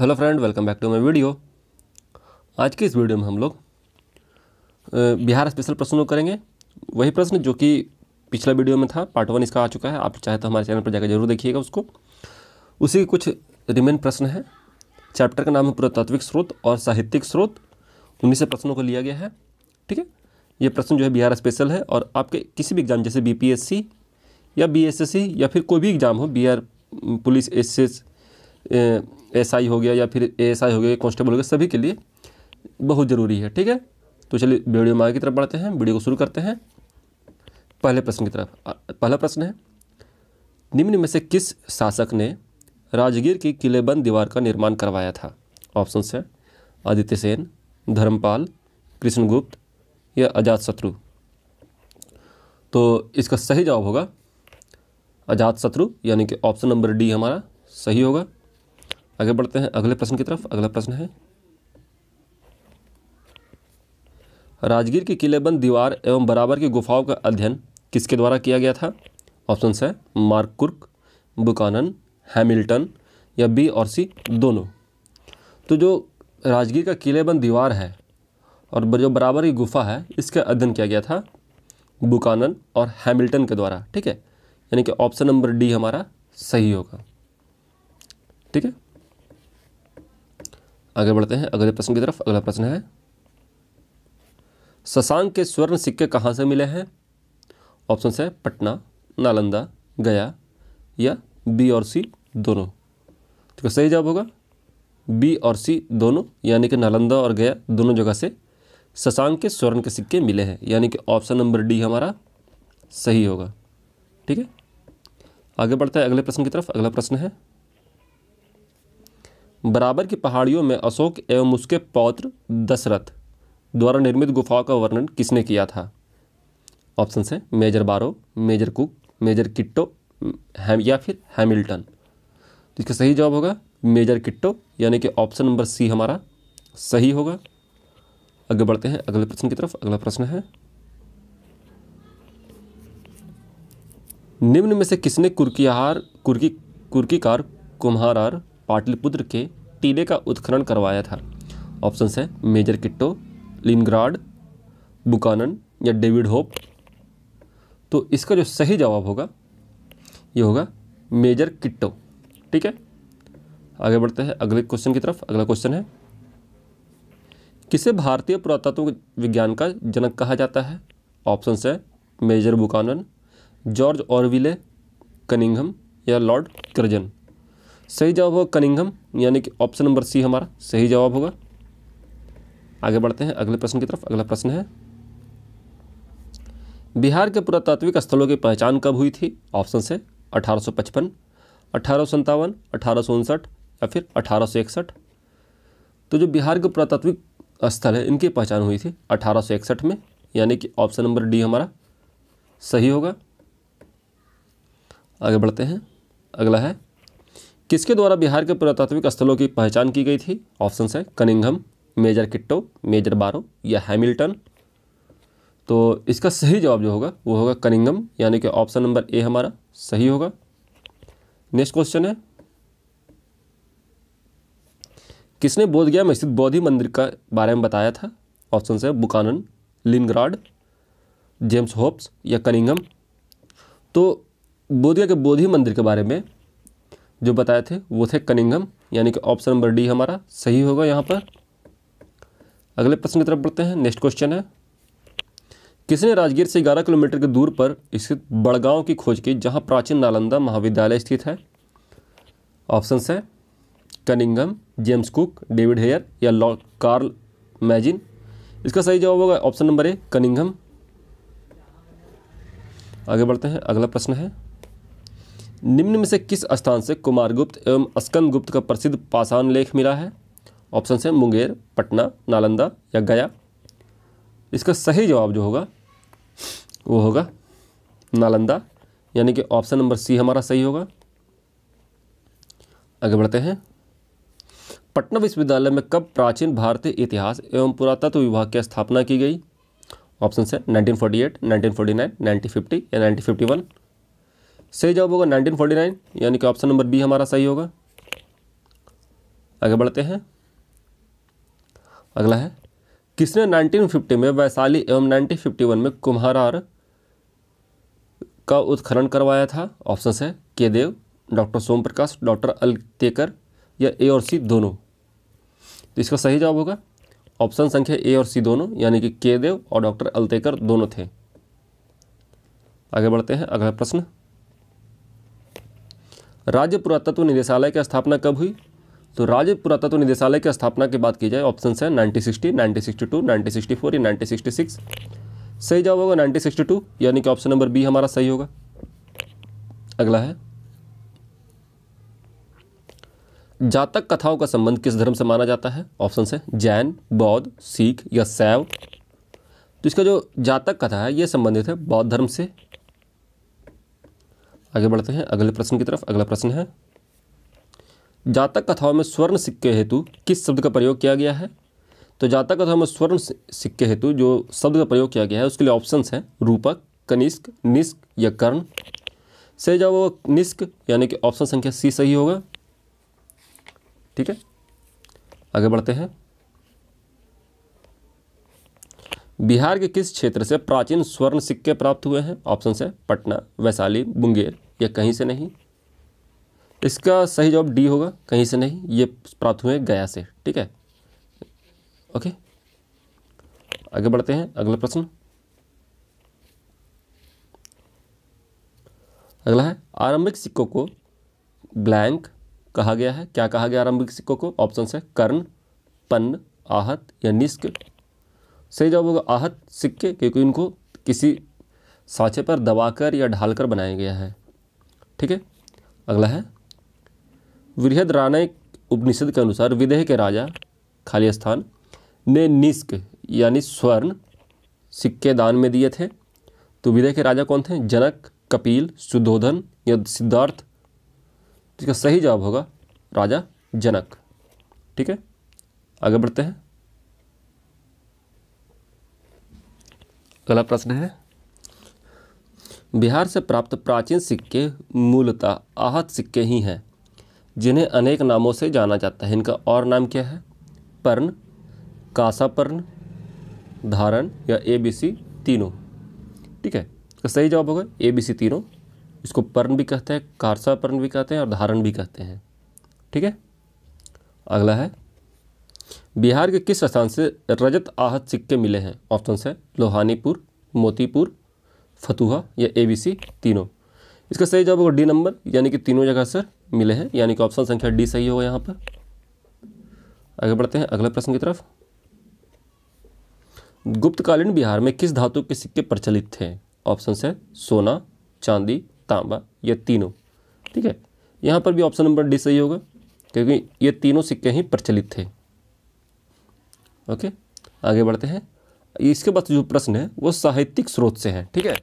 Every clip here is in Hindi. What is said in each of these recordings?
hello friend welcome back to my video आज के इस वीडियो में हम लोग बिहार स्पेशल प्रश्नों करेंगे वही प्रश्न जो कि पिछला वीडियो में था पार्ट वन इसका आ चुका है आप चाहे तो हमारे चैनल पर जाकर जरूर देखिएगा उसको उसी के कुछ रिमेन प्रश्न हैं चैप्टर का नाम है पुरातात्विक स्रोत और साहित्यिक स्रोत उन्हीं से प्रश्नों को लिया गया है ठीक है ये प्रश्न जो है बिहार स्पेशल है और आपके किसी भी एग्ज़ाम जैसे बी या बी या फिर कोई भी एग्ज़ाम हो Bihar police S S I हो गया या फिर ए एस आई हो गया कॉन्स्टेबल हो गया सभी के लिए बहुत ज़रूरी है ठीक है तो चलिए वीडियो में आगे की तरफ बढ़ते हैं वीडियो को शुरू करते हैं पहले प्रश्न की तरफ पहला प्रश्न है निम्न में से किस शासक ने राजगीर की किलेबंद दीवार का निर्माण करवाया था ऑप्शन है आदित्य सेन धर्मपाल कृष्णगुप्त या अजात शत्रु तो इसका सही जवाब होगा अजात शत्रु यानी कि ऑप्शन नंबर डी हमारा सही होगा आगे बढ़ते हैं अगले प्रश्न की तरफ अगला प्रश्न है राजगीर की किलेबंद दीवार एवं बराबर की गुफाओं का अध्ययन किसके द्वारा किया गया था ऑप्शन है मार्क कुर्क बुकानन हैमिल्टन या बी और सी दोनों तो जो राजगीर का किलेबंद दीवार है और जो बराबर की गुफा है इसका अध्ययन किया गया था बुकानन और हैमिल्टन के द्वारा ठीक है यानी कि ऑप्शन नंबर डी हमारा सही होगा ठीक है आगे बढ़ते हैं अगले प्रश्न की तरफ अगला प्रश्न है शशांक के स्वर्ण सिक्के कहाँ से मिले हैं ऑप्शन है पटना नालंदा गया या बी और सी दोनों तो सही जवाब होगा बी और सी दोनों यानी कि नालंदा और गया दोनों जगह से शशांक के स्वर्ण के सिक्के मिले हैं यानी कि ऑप्शन नंबर डी हमारा सही होगा ठीक है आगे बढ़ते हैं अगले प्रश्न की तरफ अगला प्रश्न है बराबर की पहाड़ियों में अशोक एवं उसके पौत्र दशरथ द्वारा निर्मित गुफाओं का वर्णन किसने किया था ऑप्शन है Major Barrow Major Cook Major Kittoe Ham या फिर हैमिल्टन तो इसका सही जवाब होगा मेजर किट्टो यानी कि ऑप्शन नंबर सी हमारा सही होगा आगे बढ़ते हैं अगले प्रश्न की तरफ अगला प्रश्न है निम्न में से किसने कुर्कीहार कुर्की कुर्कीकार कुम्हारार पाटलिपुत्र के टीले का उत्खनन करवाया था ऑप्शन है मेजर किट्टो लिनग्राड बुकानन या डेविड होप तो इसका जो सही जवाब होगा ये होगा मेजर किट्टो ठीक है आगे बढ़ते हैं अगले क्वेश्चन की तरफ अगला क्वेश्चन है किसे भारतीय पुरातत्व विज्ञान का जनक कहा जाता है ऑप्शन है Major Buchanan George Orville Cunningham या लॉर्ड कर्जन सही जवाब होगा कनिंगम यानी कि ऑप्शन नंबर सी हमारा सही जवाब होगा आगे बढ़ते हैं अगले प्रश्न की तरफ अगला प्रश्न है बिहार के पुरातात्विक स्थलों की पहचान कब हुई थी ऑप्शन से अठारह सौ पचपन अठारह सौ संतावन अठारह सौ उनसठ या फिर अठारह सौ इकसठ तो जो बिहार के पुरातात्विक स्थल है इनकी पहचान हुई थी अठारह सौ इकसठ में यानी कि ऑप्शन नंबर डी हमारा सही होगा आगे बढ़ते हैं अगला है किसके द्वारा बिहार के पुरातात्विक स्थलों की पहचान की गई थी ऑप्शन है कनिंगम मेजर किट्टो मेजर बारो या हैमिल्टन तो इसका सही जवाब जो होगा वो होगा कनिंगम यानी कि ऑप्शन नंबर ए हमारा सही होगा नेक्स्ट क्वेश्चन है किसने बोधगया में स्थित बौद्धि मंदिर का बारे में बताया था ऑप्शन है बुकानन लिनग्राड जेम्स होप्स या कनिंगम तो बोधगया के बोधि मंदिर के बारे में जो बताए थे वो थे कनिंगम यानी कि ऑप्शन नंबर डी हमारा सही होगा यहाँ पर अगले प्रश्न की तरफ बढ़ते हैं नेक्स्ट क्वेश्चन है किसने राजगीर से 11 किलोमीटर के दूर पर स्थित बड़गांव की खोज की जहाँ प्राचीन नालंदा महाविद्यालय स्थित है ऑप्शन है Cunningham James Cook David Hare या लॉ कार्ल मैजिन इसका सही जवाब होगा ऑप्शन नंबर ए कनिंगम आगे बढ़ते हैं अगला प्रश्न है निम्न में से किस स्थान से कुमारगुप्त एवं स्कंद गुप्त का प्रसिद्ध पाषाण लेख मिला है ऑप्शन है मुंगेर पटना नालंदा या गया इसका सही जवाब जो होगा वो होगा नालंदा यानी कि ऑप्शन नंबर सी हमारा सही होगा आगे बढ़ते हैं पटना विश्वविद्यालय में कब प्राचीन भारतीय इतिहास एवं पुरातत्व विभाग की स्थापना की गई ऑप्शन है 1948, 1949, 1950 या 1951 सही जवाब होगा 1949 यानी कि ऑप्शन नंबर बी हमारा सही होगा आगे बढ़ते हैं अगला है किसने 1950 में वैशाली एवं 1951 में कुम्हारार का उत्खनन करवाया था ऑप्शन है के देव डॉक्टर सोम प्रकाश डॉक्टर अलतेकर या ए और सी दोनों तो इसका सही जवाब होगा ऑप्शन संख्या ए और सी दोनों यानी कि के देव और डॉक्टर अलतेकर दोनों थे आगे बढ़ते हैं अगला प्रश्न राज्य पुरातत्व निदेशालय की स्थापना कब हुई तो राज्य पुरातत्व निदेशालय की स्थापना की बात की जाए ऑप्शन है nineteen sixty nineteen sixty two nineteen sixty four या नाइनटीन सिक्सटी सिक्स सही जवाब होगा नाइनटीन सिक्सटी टू यानी कि ऑप्शन नंबर बी हमारा सही होगा अगला है जातक कथाओं का संबंध किस धर्म से माना जाता है ऑप्शन है जैन बौद्ध सिख या सैव तो इसका जो जातक कथा है यह संबंधित है बौद्ध धर्म से आगे बढ़ते हैं अगले प्रश्न की तरफ अगला प्रश्न है जातक कथाओं में स्वर्ण सिक्के हेतु किस शब्द का प्रयोग किया गया है तो जातक कथाओं में स्वर्ण सिक्के हेतु जो शब्द का प्रयोग किया गया है उसके लिए ऑप्शंस हैं रूपक कनिष्क निष्क या कर्ण से जब वो निष्क यानी कि ऑप्शन संख्या सी सही होगा ठीक है आगे बढ़ते हैं बिहार के किस क्षेत्र से प्राचीन स्वर्ण सिक्के प्राप्त हुए हैं ऑप्शन है पटना वैशाली मुंगेर या कहीं से नहीं इसका सही जवाब डी होगा कहीं से नहीं ये प्राप्त हुए गया से ठीक है ओके आगे बढ़ते हैं अगला प्रश्न अगला है आरंभिक सिक्कों को ब्लैंक कहा गया है क्या कहा गया आरंभिक सिक्कों को ऑप्शन है कर्ण पन्न आहत या निष्क सही जवाब होगा आहत सिक्के क्योंकि उनको किसी साँचे पर दबाकर या ढालकर बनाया गया है ठीक है अगला है वृहद रानय उपनिषद के अनुसार विदेह के राजा खाली स्थान ने निस्क यानी स्वर्ण सिक्के दान में दिए थे तो विदेह के राजा कौन थे जनक कपिल सुधोधन या सिद्धार्थ जिसका सही जवाब होगा राजा जनक ठीक है आगे बढ़ते हैं अगला प्रश्न है बिहार से प्राप्त प्राचीन सिक्के मूलतः आहत सिक्के ही हैं जिन्हें अनेक नामों से जाना जाता है इनका और नाम क्या है पर्ण कासापर्ण धारण या ए बी सी तीनों ठीक है तो सही जवाब होगा ए बी सी तीनों इसको पर्ण भी कहते हैं कारसापर्ण भी कहते हैं और धारण भी कहते हैं ठीक है अगला है बिहार के किस स्थान से रजत आहत सिक्के मिले हैं ऑप्शन है लोहानीपुर मोतीपुर फतुहा या सी तीनों इसका सही जवाब होगा डी नंबर यानी कि तीनों जगह सर मिले हैं यानी कि ऑप्शन संख्या डी सही होगा यहाँ पर आगे बढ़ते हैं अगले प्रश्न की तरफ गुप्तकालीन बिहार में किस धातु के सिक्के प्रचलित थे ऑप्शन है सोना चांदी तांबा या तीनों ठीक है यहाँ पर भी ऑप्शन नंबर डी सही होगा क्योंकि ये तीनों सिक्के ही प्रचलित थे ओके आगे बढ़ते हैं इसके बाद जो प्रश्न है वो साहित्यिक स्रोत से है ठीक है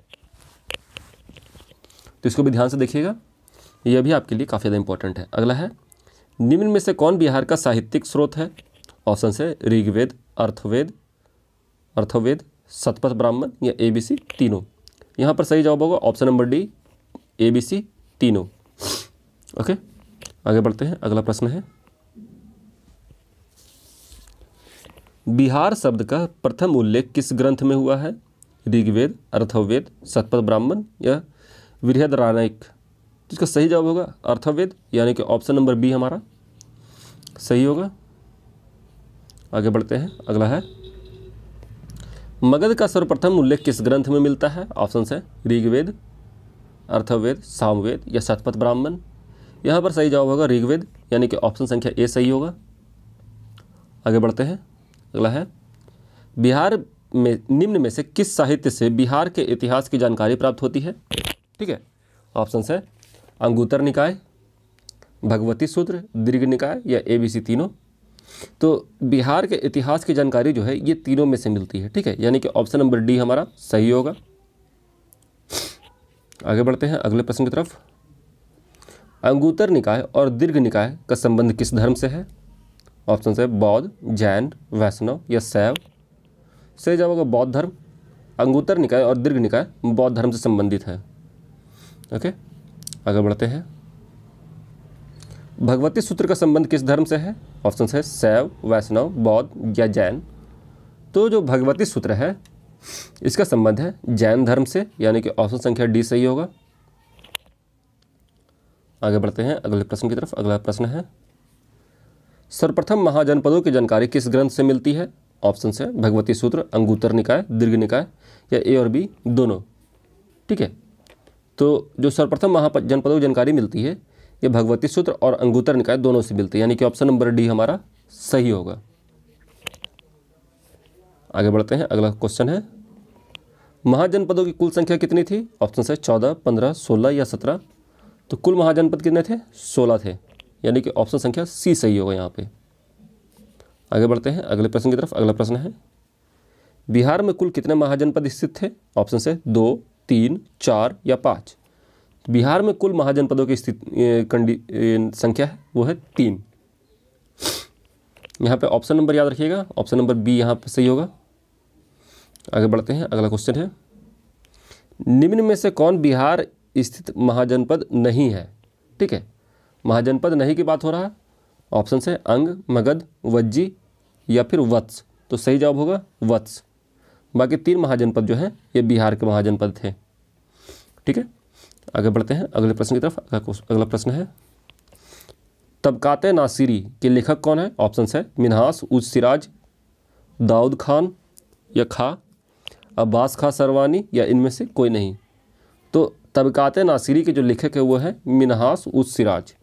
तो इसको भी ध्यान से देखिएगा यह भी आपके लिए काफ़ी ज़्यादा इंपॉर्टेंट है अगला है निम्न में से कौन बिहार का साहित्यिक स्रोत है ऑप्शन से ऋग्वेद अर्थवेद अर्थवेद सतपथ ब्राह्मण या ए बी सी तीनों यहाँ पर सही जवाब होगा option number D A B C तीनों ओके आगे बढ़ते हैं अगला प्रश्न है बिहार शब्द का प्रथम उल्लेख किस ग्रंथ में हुआ है ऋग्वेद अर्थवेद सतपथ ब्राह्मण या विरहदरानायक इसका सही जवाब होगा अर्थवेद यानी कि ऑप्शन नंबर बी हमारा सही होगा आगे बढ़ते हैं अगला है मगध का सर्वप्रथम उल्लेख किस ग्रंथ में मिलता है ऑप्शन है ऋग्वेद अर्थवेद सामवेद या सतपथ ब्राह्मण यहाँ पर सही जवाब होगा ऋग्वेद यानी कि ऑप्शन संख्या ए सही होगा आगे बढ़ते हैं अगला है बिहार में निम्न में से किस साहित्य से बिहार के इतिहास की जानकारी प्राप्त होती है ठीक है ऑप्शन है अंगूतर निकाय भगवती सूत्र दीर्घ निकाय या ए बी सी तीनों तो बिहार के इतिहास की जानकारी जो है ये तीनों में से मिलती है ठीक है यानी कि ऑप्शन नंबर डी हमारा सही होगा आगे बढ़ते हैं अगले प्रश्न की तरफ अंगूतर निकाय और दीर्घ निकाय का संबंध किस धर्म से है ऑप्शन से बौद्ध जैन वैष्णव या शैव से जब होगा बौद्ध धर्म अंगूतर निकाय और दीर्घ निकाय बौद्ध धर्म से संबंधित है ओके आगे बढ़ते हैं भगवती सूत्र का संबंध किस धर्म से है ऑप्शन है शैव वैष्णव बौद्ध या जैन तो जो भगवती सूत्र है इसका संबंध है जैन धर्म से यानी कि ऑप्शन संख्या डी सही होगा आगे बढ़ते हैं अगले प्रश्न की तरफ अगला प्रश्न है सर्वप्रथम महाजनपदों की जानकारी किस ग्रंथ से मिलती है ऑप्शन है भगवती सूत्र अंगूतर निकाय दीर्घ निकाय या ए और बी दोनों ठीक है तो जो सर्वप्रथम महाजनपदों की जानकारी मिलती है ये भगवती सूत्र और अंगूतर निकाय दोनों से मिलती है यानी कि ऑप्शन नंबर डी हमारा सही होगा आगे बढ़ते हैं अगला क्वेश्चन है महाजनपदों की कुल संख्या कितनी थी ऑप्शन है चौदह पंद्रह सोलह या सत्रह तो कुल महाजनपद कितने थे सोलह थे यानी कि ऑप्शन संख्या सी सही होगा यहाँ पे आगे बढ़ते हैं अगले प्रश्न की तरफ अगला प्रश्न है बिहार में कुल कितने महाजनपद स्थित थे ऑप्शन से दो तीन चार या पाँच बिहार में कुल महाजनपदों की स्थिति संख्या है वो है तीन यहाँ पे ऑप्शन नंबर याद रखिएगा ऑप्शन नंबर बी यहाँ पे सही होगा आगे बढ़ते हैं अगला क्वेश्चन है निम्न में से कौन बिहार स्थित महाजनपद नहीं है ठीक है महाजनपद नहीं की बात हो रहा है ऑप्शन से अंग मगध वज्जी या फिर वत्स तो सही जवाब होगा वत्स बाकी तीन महाजनपद जो हैं ये बिहार के महाजनपद थे ठीक है आगे बढ़ते हैं अगले प्रश्न की तरफ अगला प्रश्न है तबकात नासिरी के लेखक कौन है ऑप्शन है मिनहास उज सिराज दाऊद खान या खा अब्बास खा सरवानी या इनमें से कोई नहीं तो तबकात नासिरी के जो लेखक है वो है मिनहास उज सिराज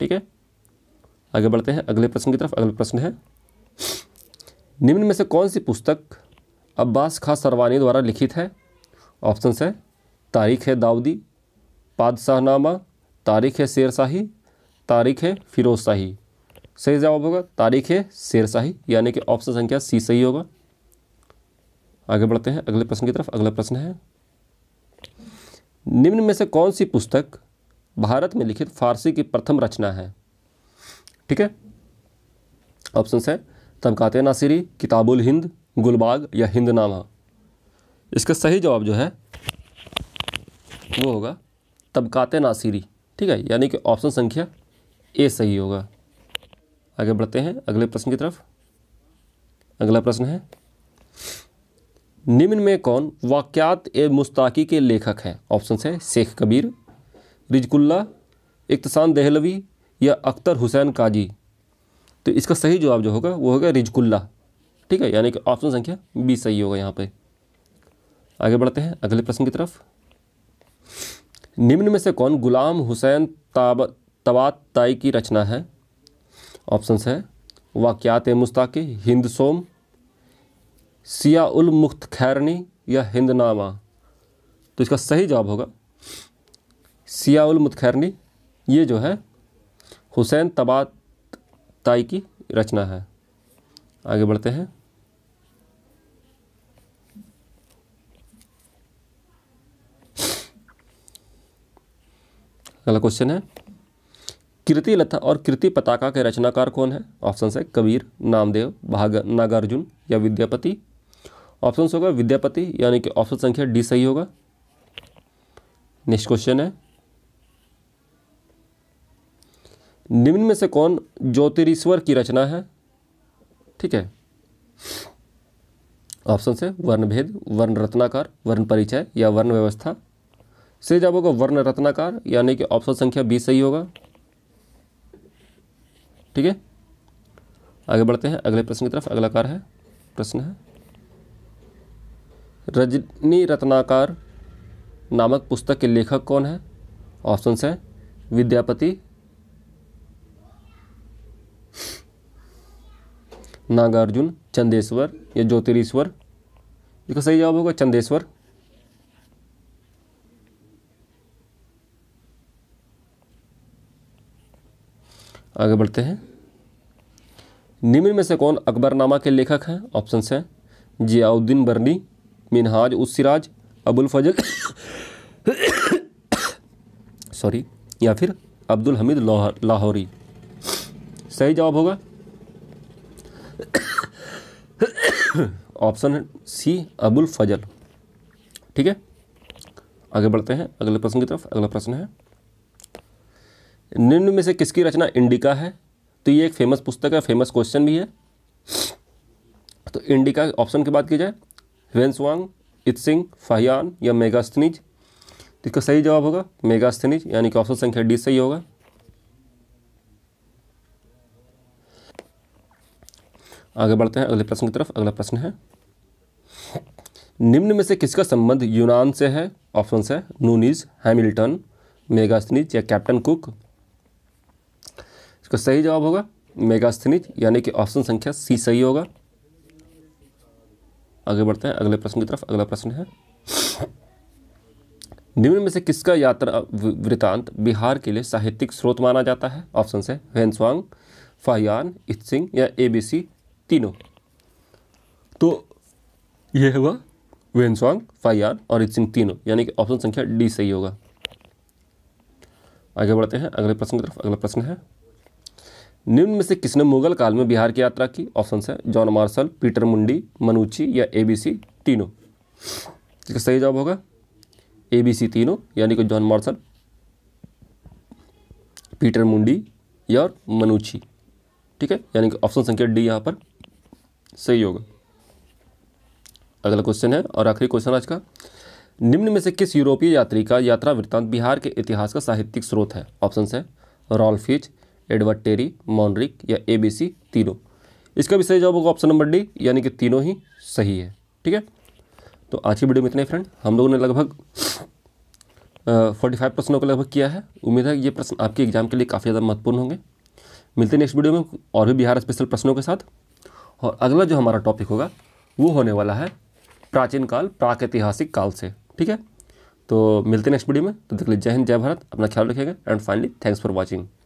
ठीक है आगे बढ़ते हैं अगले प्रश्न की तरफ अगला प्रश्न है निम्न में से कौन सी पुस्तक अब्बास खां सरवानी द्वारा लिखित है ऑप्शन है तारीख है दाऊदी पादशाहनामा तारीख है शेरशाही तारीख है फिरोज शाही सही जवाब होगा तारीख है शेरशाही यानी कि ऑप्शन संख्या सी सही होगा आगे बढ़ते हैं अगले प्रश्न की तरफ अगला प्रश्न है निम्न में से कौन सी पुस्तक भारत में लिखित फारसी की प्रथम रचना है ठीक है ऑप्शन है तबकाते नासिरी किताबुल हिंद गुलबाग या हिंदनामा इसका सही जवाब जो है वो होगा तबकात नासिरी ठीक है यानी कि ऑप्शन संख्या ए सही होगा आगे बढ़ते हैं अगले प्रश्न की तरफ अगला प्रश्न है निम्न में कौन वाक्यात ए मुस्ताकी के लेखक हैं ऑप्शन है शेख कबीर रिजकुल्ला इकतसान दहलवी या अख्तर हुसैन काजी तो इसका सही जवाब जो होगा वो होगा रिजकुल्ला ठीक है यानी कि ऑप्शन संख्या बी सही होगा यहाँ पे आगे बढ़ते हैं अगले प्रश्न की तरफ निम्न में से कौन गुलाम हुसैन ताब तबात ताई की रचना है ऑप्शंस है वाक्यात मुस्ताक हिंद सोम सिया उल मुख्त खैरनी या हिंदनामा तो इसका सही जवाब होगा सियाउल मुतखैरनी ये जो है हुसैन तबात ताई की रचना है आगे बढ़ते हैं अगला क्वेश्चन है कृति लता और कृति पताका के रचनाकार कौन है ऑप्शन है कबीर नामदेव भाग नागार्जुन या विद्यापति ऑप्शन होगा विद्यापति यानी कि ऑप्शन संख्या डी सही होगा नेक्स्ट क्वेश्चन है निम्न में से कौन ज्योतिरीश्वर की रचना है ठीक है ऑप्शन से वर्ण भेद वर्ण रत्नाकार वर्ण परिचय या वर्ण व्यवस्था से जब होगा वर्ण रत्नाकार यानी कि ऑप्शन संख्या बी सही होगा ठीक है आगे बढ़ते हैं अगले प्रश्न की तरफ अगला कार है प्रश्न है रजनी रत्नाकार नामक पुस्तक के लेखक कौन है ऑप्शन से विद्यापति नागार्जुन चंदेश्वर या ज्योतिरीश्वर इसका सही जवाब होगा चंदेश्वर आगे बढ़ते हैं निम्न में से कौन अकबरनामा के लेखक हैं ऑप्शन हैं जियाउद्दीन बर्नी मिनहाज उस सिराज अबुल फजल सॉरी या फिर अब्दुल हमीद लाहौरी सही जवाब होगा ऑप्शन है सी अबुल फजल ठीक है आगे बढ़ते हैं अगले प्रश्न की तरफ अगला प्रश्न है निम्न में से किसकी रचना इंडिका है तो ये एक फेमस पुस्तक है फेमस क्वेश्चन भी है तो इंडिका ऑप्शन की बात की जाए वेंसवांग इत सिंह फाहियान या मेगास्थनीज तो इसका सही जवाब होगा मेगास्थनीज यानी कि ऑप्शन संख्या डी सही होगा आगे बढ़ते हैं अगले प्रश्न की तरफ अगला प्रश्न है निम्न में से किसका संबंध यूनान से है ऑप्शन है नूनिज हैमिल्टन मेगास्थनिज या कैप्टन कुक इसका सही जवाब होगा मेगास्थनिज यानी कि ऑप्शन संख्या सी सही होगा आगे बढ़ते हैं अगले प्रश्न की तरफ अगला प्रश्न है निम्न में से किसका यात्रा वृतांत बिहार के लिए साहित्यिक स्रोत माना जाता है ऑप्शन है फाहयान इत सिंह या एबीसी तीनों तो यह हुआ सॉन्ग फाइव आर और सिंह तीनों यानी कि ऑप्शन संख्या डी सही होगा आगे बढ़ते हैं अगले प्रश्न की तरफ अगला प्रश्न है निम्न में से किसने मुगल काल में बिहार की यात्रा की ऑप्शन है जॉन मार्शल पीटर मुंडी मनुची या एबीसी तीनों इसका सही जवाब होगा एबीसी तीनों यानी कि जॉन मार्शल पीटर मुंडी या मनुची ठीक है यानी कि ऑप्शन संख्या डी यहाँ पर सही होगा अगला क्वेश्चन है और आखिरी क्वेश्चन आज का निम्न में से किस यूरोपीय यात्री का यात्रा वृत्तांत बिहार के इतिहास का साहित्यिक स्रोत है ऑप्शन है रॉल्फिच एडवर्ड टेरी मॉन्ड्रिक या ए बी सी तीनों इसका भी सही जवाब होगा ऑप्शन नंबर डी यानी कि तीनों ही सही है ठीक है तो आज की वीडियो में इतने फ्रेंड हम लोगों ने लगभग फोर्टी फाइव प्रश्नों को लगभग किया है उम्मीद है ये प्रश्न आपके एग्जाम के लिए काफ़ी ज़्यादा महत्वपूर्ण होंगे मिलते हैं नेक्स्ट वीडियो में और भी बिहार स्पेशल प्रश्नों के साथ और अगला जो हमारा टॉपिक होगा वो होने वाला है प्राचीन काल प्राकैतिहासिक काल से ठीक है तो मिलते हैं नेक्स्ट वीडियो में तो देख लीजिए जय हिंद जय भारत अपना ख्याल रखिएगा and finally thanks for watching